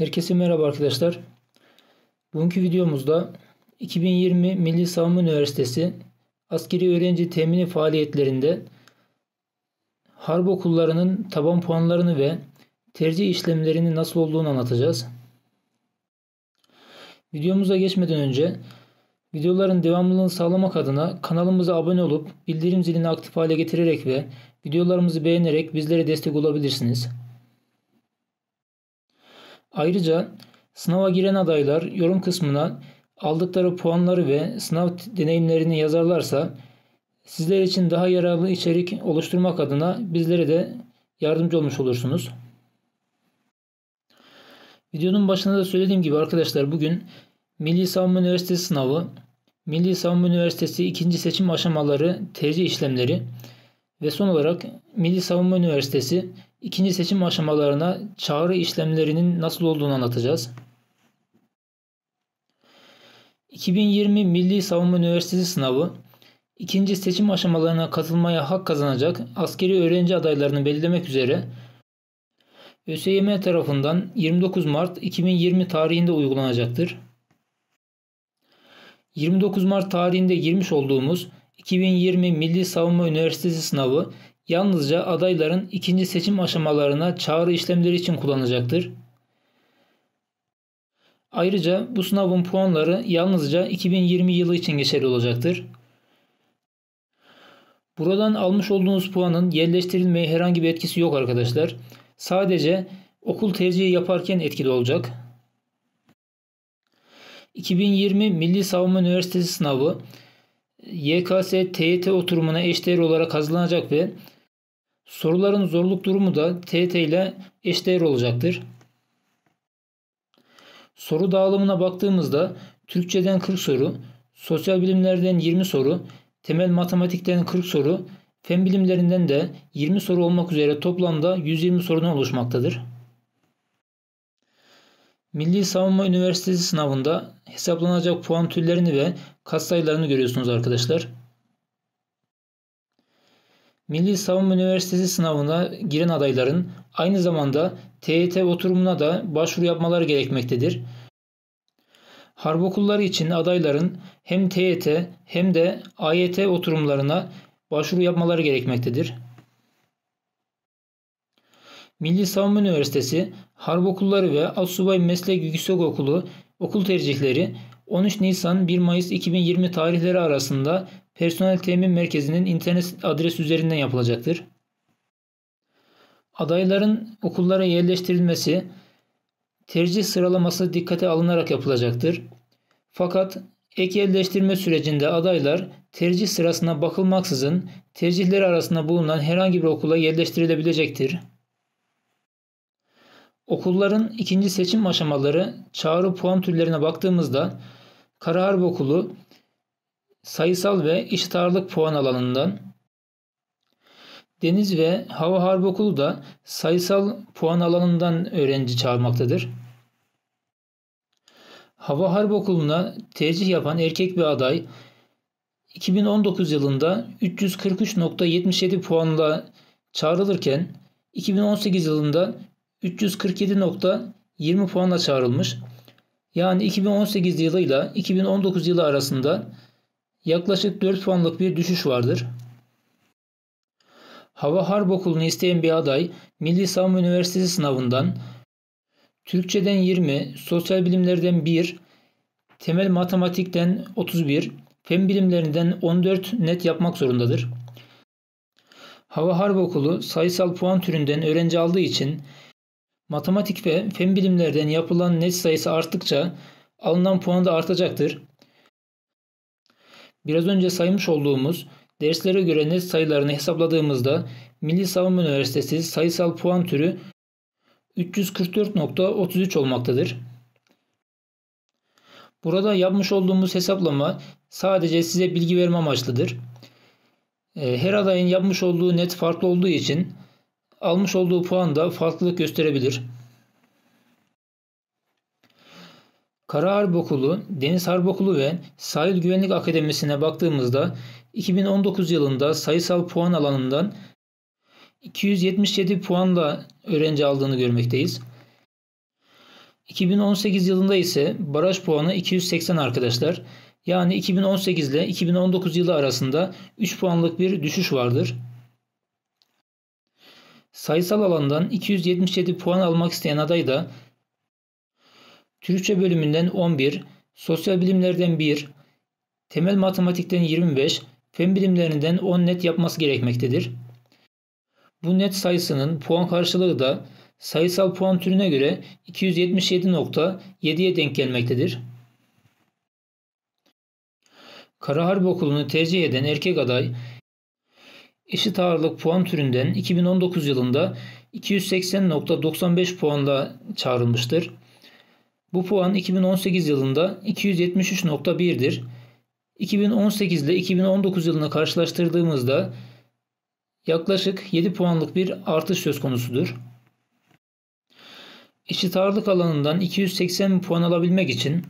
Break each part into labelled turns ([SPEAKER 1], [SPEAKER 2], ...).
[SPEAKER 1] Herkese merhaba arkadaşlar. Bugünkü videomuzda 2020 Milli Savunma Üniversitesi askeri öğrenci temini faaliyetlerinde harp okullarının taban puanlarını ve tercih işlemlerinin nasıl olduğunu anlatacağız. Videomuza geçmeden önce videoların devamlılığını sağlamak adına kanalımıza abone olup bildirim zilini aktif hale getirerek ve videolarımızı beğenerek bizlere destek olabilirsiniz. Ayrıca sınava giren adaylar yorum kısmına aldıkları puanları ve sınav deneyimlerini yazarlarsa sizler için daha yararlı içerik oluşturmak adına bizlere de yardımcı olmuş olursunuz. Videonun başında da söylediğim gibi arkadaşlar bugün Milli Savunma Üniversitesi sınavı, Milli Savunma Üniversitesi ikinci seçim aşamaları, tercih işlemleri ve son olarak Milli Savunma Üniversitesi İkinci seçim aşamalarına çağrı işlemlerinin nasıl olduğunu anlatacağız. 2020 Milli Savunma Üniversitesi sınavı ikinci seçim aşamalarına katılmaya hak kazanacak askeri öğrenci adaylarını belirlemek üzere ÖSYM tarafından 29 Mart 2020 tarihinde uygulanacaktır. 29 Mart tarihinde girmiş olduğumuz 2020 Milli Savunma Üniversitesi sınavı yalnızca adayların ikinci seçim aşamalarına çağrı işlemleri için kullanacaktır. Ayrıca bu sınavın puanları yalnızca 2020 yılı için geçerli olacaktır. Buradan almış olduğunuz puanın yerleştirilmeye herhangi bir etkisi yok arkadaşlar. Sadece okul tercihi yaparken etkili olacak. 2020 Milli Savunma Üniversitesi sınavı YKS TYT oturumuna eşdeğer olarak hazırlanacak ve soruların zorluk durumu da TYT ile eşdeğer olacaktır. Soru dağılımına baktığımızda Türkçeden 40 soru, sosyal bilimlerden 20 soru, temel matematikten 40 soru, fen bilimlerinden de 20 soru olmak üzere toplamda 120 sorudan oluşmaktadır. Milli Savunma Üniversitesi sınavında hesaplanacak puan türlerini ve katsayılarını görüyorsunuz arkadaşlar. Milli Savunma Üniversitesi sınavına giren adayların aynı zamanda TYT oturumuna da başvuru yapmaları gerekmektedir. Harp okulları için adayların hem TYT hem de AYT oturumlarına başvuru yapmaları gerekmektedir. Milli Savunma Üniversitesi, Harp Okulları ve Asubay Meslek Yüksek Okulu okul tercihleri 13 Nisan 1 Mayıs 2020 tarihleri arasında personel temin merkezinin internet adresi üzerinden yapılacaktır. Adayların okullara yerleştirilmesi tercih sıralaması dikkate alınarak yapılacaktır. Fakat ek yerleştirme sürecinde adaylar tercih sırasına bakılmaksızın tercihleri arasında bulunan herhangi bir okula yerleştirilebilecektir. Okulların ikinci seçim aşamaları çağrı puan türlerine baktığımızda Karahar Bokulu sayısal ve iştarlık puan alanından Deniz ve Hava Harp Okulu da sayısal puan alanından öğrenci çağırmaktadır. Hava Harp Okulu'na tercih yapan erkek bir aday 2019 yılında 343.77 puanla çağrılırken 2018 yılında 347.20 puanla çağrılmış. Yani 2018 yılıyla 2019 yılı arasında yaklaşık 4 puanlık bir düşüş vardır. Hava Harp Okulu'nu isteyen bir aday Milli Savunma Üniversitesi sınavından Türkçeden 20, sosyal bilimlerden 1, temel matematikten 31, fen bilimlerinden 14 net yapmak zorundadır. Hava Harp Okulu sayısal puan türünden öğrenci aldığı için Matematik ve fen bilimlerden yapılan net sayısı arttıkça alınan puan da artacaktır. Biraz önce saymış olduğumuz derslere göre net sayılarını hesapladığımızda Milli Savunma Üniversitesi sayısal puan türü 344.33 olmaktadır. Burada yapmış olduğumuz hesaplama sadece size bilgi verme amaçlıdır. Ee, her adayın yapmış olduğu net farklı olduğu için almış olduğu puan da farklılık gösterebilir. Kara Harp Okulu, Deniz Harp Okulu ve Sahil Güvenlik Akademisi'ne baktığımızda 2019 yılında sayısal puan alanından 277 puanla öğrenci aldığını görmekteyiz. 2018 yılında ise baraj puanı 280 arkadaşlar. Yani 2018 ile 2019 yılı arasında 3 puanlık bir düşüş vardır. Sayısal alandan 277 puan almak isteyen aday da Türkçe bölümünden 11, sosyal bilimlerden 1, temel matematikten 25, fen bilimlerinden 10 net yapması gerekmektedir. Bu net sayısının puan karşılığı da sayısal puan türüne göre 277.7'ye denk gelmektedir. Kara Harp Okulu'nu tercih eden erkek aday eşit ağırlık puan türünden 2019 yılında 280.95 puanla çağrılmıştır. Bu puan 2018 yılında 273.1'dir. 2018 ile 2019 yılını karşılaştırdığımızda yaklaşık 7 puanlık bir artış söz konusudur. Eşit ağırlık alanından 280 puan alabilmek için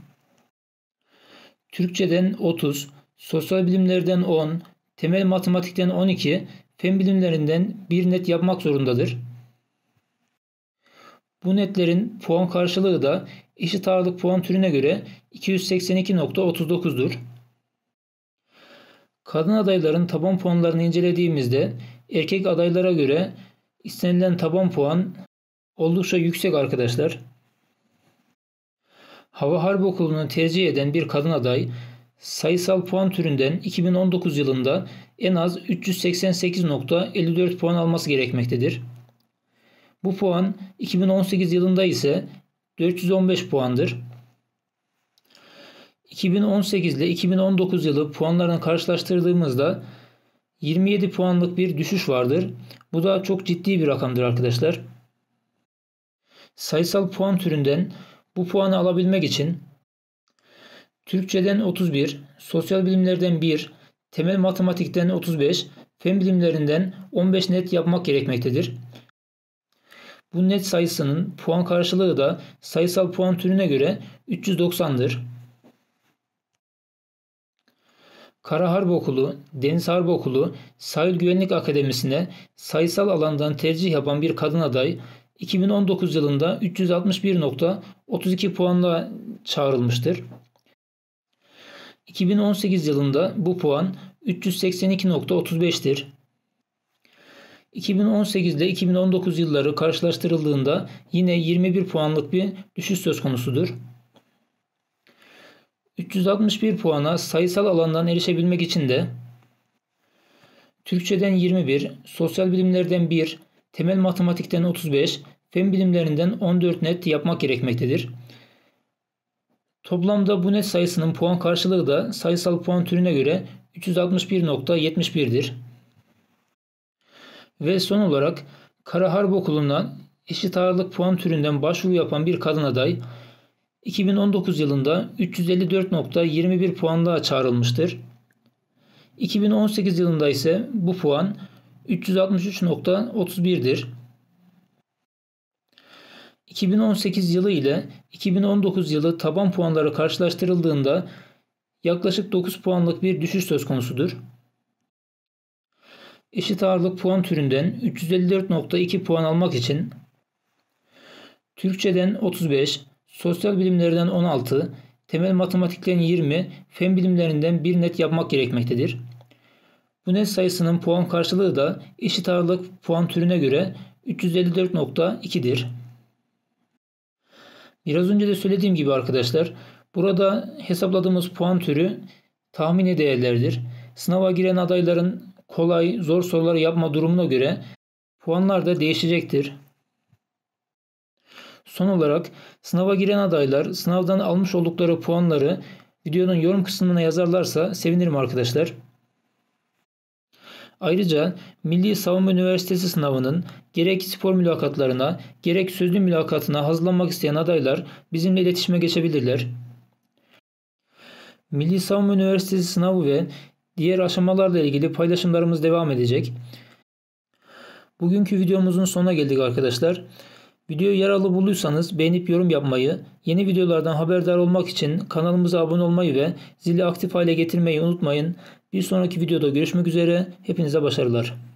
[SPEAKER 1] Türkçeden 30, sosyal bilimlerden 10, temel matematikten 12, fen bilimlerinden bir net yapmak zorundadır. Bu netlerin puan karşılığı da eşit ağırlık puan türüne göre 282.39'dur. Kadın adayların taban puanlarını incelediğimizde erkek adaylara göre istenilen taban puan oldukça yüksek arkadaşlar. Hava Harbi Okulu'nu tercih eden bir kadın aday sayısal puan türünden 2019 yılında en az 388.54 puan alması gerekmektedir. Bu puan 2018 yılında ise 415 puandır. 2018 ile 2019 yılı puanlarını karşılaştırdığımızda 27 puanlık bir düşüş vardır. Bu da çok ciddi bir rakamdır arkadaşlar. Sayısal puan türünden bu puanı alabilmek için Türkçeden 31, sosyal bilimlerden 1, temel matematikten 35, fen bilimlerinden 15 net yapmak gerekmektedir. Bu net sayısının puan karşılığı da sayısal puan türüne göre 390'dır. Kara Harp Okulu, Deniz Harp Okulu, Sahil Güvenlik Akademisi'ne sayısal alandan tercih yapan bir kadın aday 2019 yılında 361.32 puanla çağrılmıştır. 2018 yılında bu puan 382.35'tir. 2018 ile 2019 yılları karşılaştırıldığında yine 21 puanlık bir düşüş söz konusudur. 361 puana sayısal alandan erişebilmek için de Türkçeden 21, sosyal bilimlerden 1, temel matematikten 35, fen bilimlerinden 14 net yapmak gerekmektedir. Toplamda bu net sayısının puan karşılığı da sayısal puan türüne göre 361.71'dir. Ve son olarak Kara Harp Okulu'ndan eşit ağırlık puan türünden başvuru yapan bir kadın aday 2019 yılında 354.21 puanla çağrılmıştır. 2018 yılında ise bu puan 363.31'dir. 2018 yılı ile 2019 yılı taban puanları karşılaştırıldığında yaklaşık 9 puanlık bir düşüş söz konusudur. Eşit ağırlık puan türünden 354.2 puan almak için Türkçeden 35, sosyal bilimlerden 16, temel matematikten 20, fen bilimlerinden 1 net yapmak gerekmektedir. Bu net sayısının puan karşılığı da eşit ağırlık puan türüne göre 354.2'dir. Biraz önce de söylediğim gibi arkadaşlar burada hesapladığımız puan türü tahmini değerlerdir. Sınava giren adayların kolay, zor soruları yapma durumuna göre puanlar da değişecektir. Son olarak sınava giren adaylar sınavdan almış oldukları puanları videonun yorum kısmına yazarlarsa sevinirim arkadaşlar. Ayrıca Milli Savunma Üniversitesi sınavının gerek spor mülakatlarına gerek sözlü mülakatına hazırlanmak isteyen adaylar bizimle iletişime geçebilirler. Milli Savunma Üniversitesi sınavı ve diğer aşamalarla ilgili paylaşımlarımız devam edecek. Bugünkü videomuzun sonuna geldik arkadaşlar. Videoyu yaralı bulduysanız beğenip yorum yapmayı, yeni videolardan haberdar olmak için kanalımıza abone olmayı ve zili aktif hale getirmeyi unutmayın. Bir sonraki videoda görüşmek üzere. Hepinize başarılar.